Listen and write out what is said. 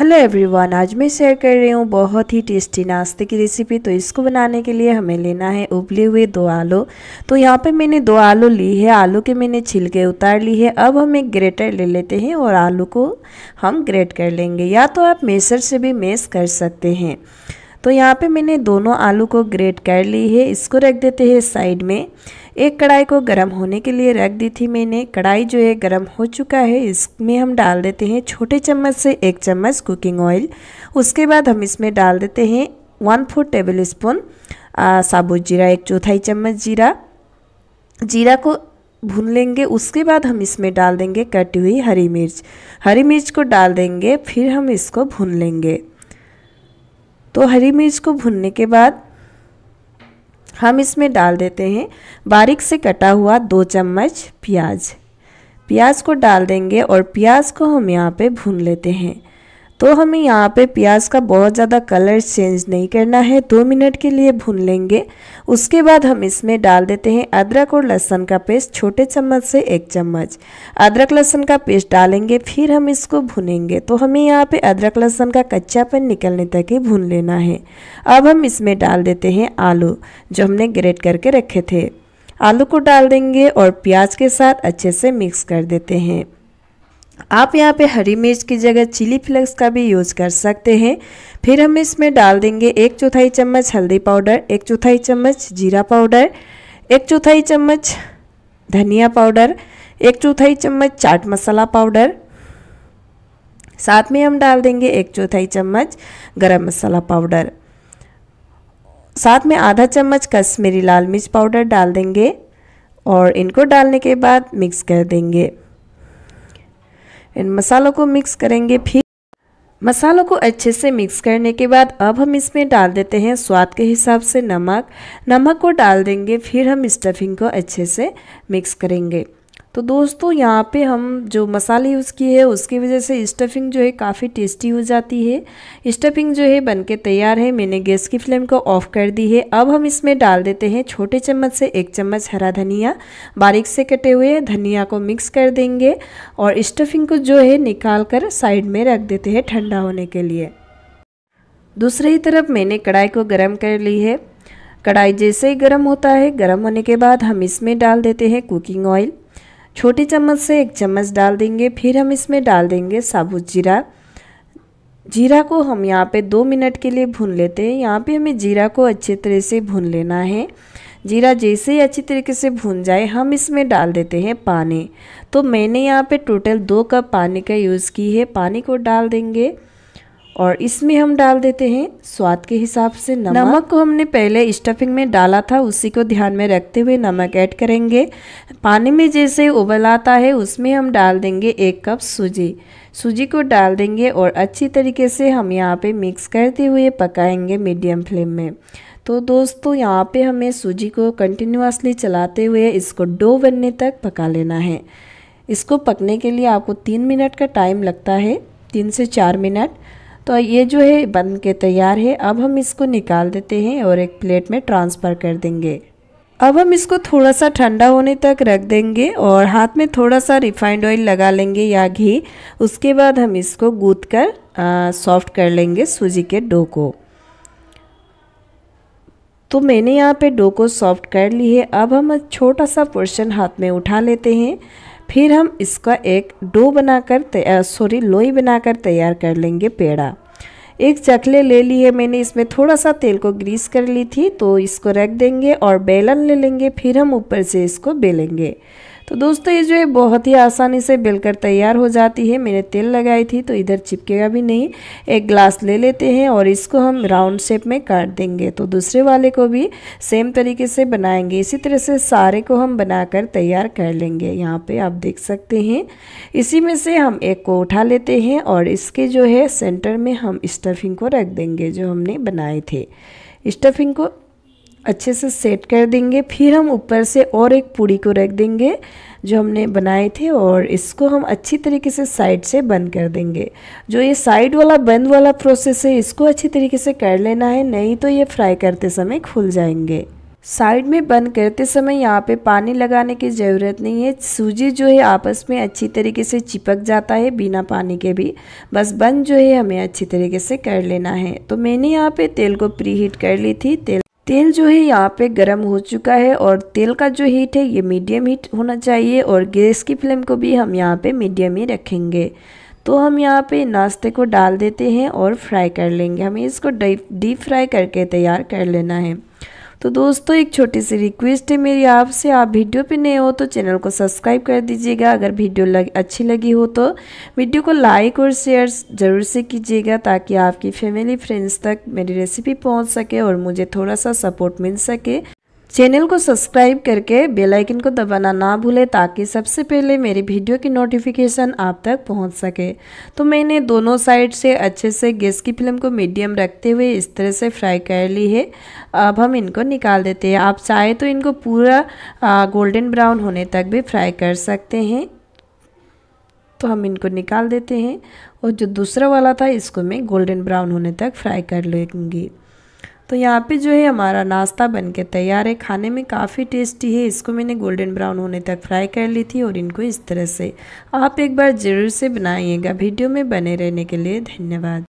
hello everyone आज मैं share कर रही हूँ बहुत ही टेस्टी नाश्ते की रेसिपी तो इसको बनाने के लिए हमें लेना है उबले हुए दो आलू तो यहाँ पे मैंने दो आलू ली है आलू के मैंने छिलके उतार ली है अब हम एक ग्रेटर ले लेते हैं और आलू को हम ग्रेट कर लेंगे या तो आप मेसर से भी मेस कर सकते हैं तो यहाँ पे मैंने दोनों आलू को ग्रेट कर ली है इसको रख देते हैं साइड में एक कढ़ाई को गर्म होने के लिए रख दी थी मैंने कढ़ाई जो है गर्म हो चुका है इसमें हम डाल देते हैं छोटे चम्मच से एक चम्मच कुकिंग ऑयल उसके बाद हम इसमें डाल देते हैं वन फोर टेबल स्पून साबुत जीरा एक चौथाई चम्मच जीरा जीरा को भून लेंगे उसके बाद हम इसमें डाल देंगे कटी हुई हरी मिर्च हरी मिर्च को डाल देंगे फिर हम इसको भून लेंगे तो हरी मिर्च को भुनने के बाद हम इसमें डाल देते हैं बारीक से कटा हुआ दो चम्मच प्याज प्याज को डाल देंगे और प्याज को हम यहाँ पे भून लेते हैं तो हमें यहाँ पे प्याज का बहुत ज़्यादा कलर चेंज नहीं करना है दो मिनट के लिए भून लेंगे उसके बाद हम इसमें डाल देते हैं अदरक और लहसुन का पेस्ट छोटे चम्मच से एक चम्मच अदरक लहसुन का पेस्ट डालेंगे फिर हम इसको भुनेंगे तो हमें यहाँ पे अदरक लहसुन का कच्चापन निकलने तक ही भून लेना है अब हम इसमें डाल देते हैं आलू जो हमने ग्रेट करके रखे थे आलू को डाल देंगे और प्याज के साथ अच्छे से मिक्स कर देते हैं आप यहाँ पे हरी मिर्च की जगह चिली फ्लेक्स का भी यूज़ कर सकते हैं फिर हम इसमें डाल देंगे एक चौथाई चम्मच हल्दी पाउडर एक चौथाई चम्मच जीरा पाउडर एक चौथाई चम्मच धनिया पाउडर एक चौथाई चम्मच चाट मसाला पाउडर साथ में हम डाल देंगे एक चौथाई चम्मच गरम मसाला पाउडर साथ में आधा चम्मच कश्मीरी लाल मिर्च पाउडर डाल देंगे और इनको डालने के बाद मिक्स कर देंगे इन मसालों को मिक्स करेंगे फिर मसालों को अच्छे से मिक्स करने के बाद अब हम इसमें डाल देते हैं स्वाद के हिसाब से नमक नमक को डाल देंगे फिर हम स्टफिंग को अच्छे से मिक्स करेंगे तो दोस्तों यहाँ पे हम जो मसाले यूज़ किए हैं उसकी वजह से स्टफिंग जो है काफ़ी टेस्टी हो जाती है स्टफिंग जो है बनके तैयार है मैंने गैस की फ्लेम को ऑफ कर दी है अब हम इसमें डाल देते हैं छोटे चम्मच से एक चम्मच हरा धनिया बारीक से कटे हुए धनिया को मिक्स कर देंगे और स्टफिंग को जो है निकाल कर साइड में रख देते हैं ठंडा होने के लिए दूसरी तरफ मैंने कढ़ाई को गर्म कर ली है कढ़ाई जैसे ही गर्म होता है गर्म होने के बाद हम इसमें डाल देते हैं कुकिंग ऑयल छोटी चम्मच से एक चम्मच डाल देंगे फिर हम इसमें डाल देंगे साबुत जीरा जीरा को हम यहाँ पे दो मिनट के लिए भून लेते हैं यहाँ पे हमें जीरा को अच्छे तरह से भून लेना है जीरा जैसे ही अच्छी तरीके से भून जाए हम इसमें डाल देते हैं पानी तो मैंने यहाँ पे टोटल दो कप पानी का यूज़ की है पानी को डाल देंगे और इसमें हम डाल देते हैं स्वाद के हिसाब से नमक नमक को हमने पहले स्टफिंग में डाला था उसी को ध्यान में रखते हुए नमक ऐड करेंगे पानी में जैसे उबल आता है उसमें हम डाल देंगे एक कप सूजी सूजी को डाल देंगे और अच्छी तरीके से हम यहाँ पे मिक्स करते हुए पकाएंगे मीडियम फ्लेम में तो दोस्तों यहाँ पे हमें सूजी को कंटिन्यूसली चलाते हुए इसको डो बनने तक पका लेना है इसको पकने के लिए आपको तीन मिनट का टाइम लगता है तीन से चार मिनट तो ये जो है बन के तैयार है अब हम इसको निकाल देते हैं और एक प्लेट में ट्रांसफ़र कर देंगे अब हम इसको थोड़ा सा ठंडा होने तक रख देंगे और हाथ में थोड़ा सा रिफाइंड ऑयल लगा लेंगे या घी उसके बाद हम इसको गूद कर सॉफ्ट कर लेंगे सूजी के डो को तो मैंने यहाँ पे डो को सॉफ्ट कर ली है अब हम छोटा सा पोर्शन हाथ में उठा लेते हैं फिर हम इसका एक डो बनाकर सॉरी लोई बनाकर तैयार कर लेंगे पेड़ा एक चकले ले ली है मैंने इसमें थोड़ा सा तेल को ग्रीस कर ली थी तो इसको रख देंगे और बेलन ले लेंगे फिर हम ऊपर से इसको बेलेंगे तो दोस्तों ये जो है बहुत ही आसानी से बेलकर तैयार हो जाती है मैंने तेल लगाई थी तो इधर चिपकेगा भी नहीं एक ग्लास ले लेते हैं और इसको हम राउंड शेप में काट देंगे तो दूसरे वाले को भी सेम तरीके से बनाएंगे इसी तरह से सारे को हम बनाकर तैयार कर लेंगे यहाँ पे आप देख सकते हैं इसी में से हम एक को उठा लेते हैं और इसके जो है सेंटर में हम स्टफिंग को रख देंगे जो हमने बनाए थे स्टफिंग को अच्छे से सेट कर देंगे फिर हम ऊपर से और एक पूड़ी को रख देंगे जो हमने बनाए थे और इसको हम अच्छी तरीके से साइड से बंद कर देंगे जो ये साइड वाला बंद वाला प्रोसेस है इसको अच्छी तरीके से कर लेना है नहीं तो ये फ्राई करते समय खुल जाएंगे साइड में बंद करते समय यहाँ पे पानी लगाने की ज़रूरत नहीं है सूजी जो है आपस में अच्छी तरीके से चिपक जाता है बिना पानी के भी बस बंद जो है हमें अच्छी तरीके से कर लेना है तो मैंने यहाँ पे तेल को प्री हीट कर ली थी तेल तेल जो है यहाँ पे गर्म हो चुका है और तेल का जो हीट है ये मीडियम हीट होना चाहिए और गैस की फ्लेम को भी हम यहाँ पे मीडियम ही रखेंगे तो हम यहाँ पे नाश्ते को डाल देते हैं और फ्राई कर लेंगे हमें इसको डीप फ्राई करके तैयार कर लेना है तो दोस्तों एक छोटी सी रिक्वेस्ट है मेरी आपसे आप वीडियो पे नए हो तो चैनल को सब्सक्राइब कर दीजिएगा अगर वीडियो लग, अच्छी लगी हो तो वीडियो को लाइक और शेयर ज़रूर से कीजिएगा ताकि आपकी फैमिली फ्रेंड्स तक मेरी रेसिपी पहुँच सके और मुझे थोड़ा सा सपोर्ट मिल सके चैनल को सब्सक्राइब करके बेल आइकन को दबाना ना भूलें ताकि सबसे पहले मेरी वीडियो की नोटिफिकेशन आप तक पहुंच सके तो मैंने दोनों साइड से अच्छे से गैस की फ्लेम को मीडियम रखते हुए इस तरह से फ्राई कर ली है अब हम इनको निकाल देते हैं आप चाहे तो इनको पूरा गोल्डन ब्राउन होने तक भी फ्राई कर सकते हैं तो हम इनको निकाल देते हैं और जो दूसरा वाला था इसको मैं गोल्डन ब्राउन होने तक फ्राई कर लेंगी तो यहाँ पे जो है हमारा नाश्ता बन के तैयार है खाने में काफ़ी टेस्टी है इसको मैंने गोल्डन ब्राउन होने तक फ्राई कर ली थी और इनको इस तरह से आप एक बार ज़रूर से बनाइएगा वीडियो में बने रहने के लिए धन्यवाद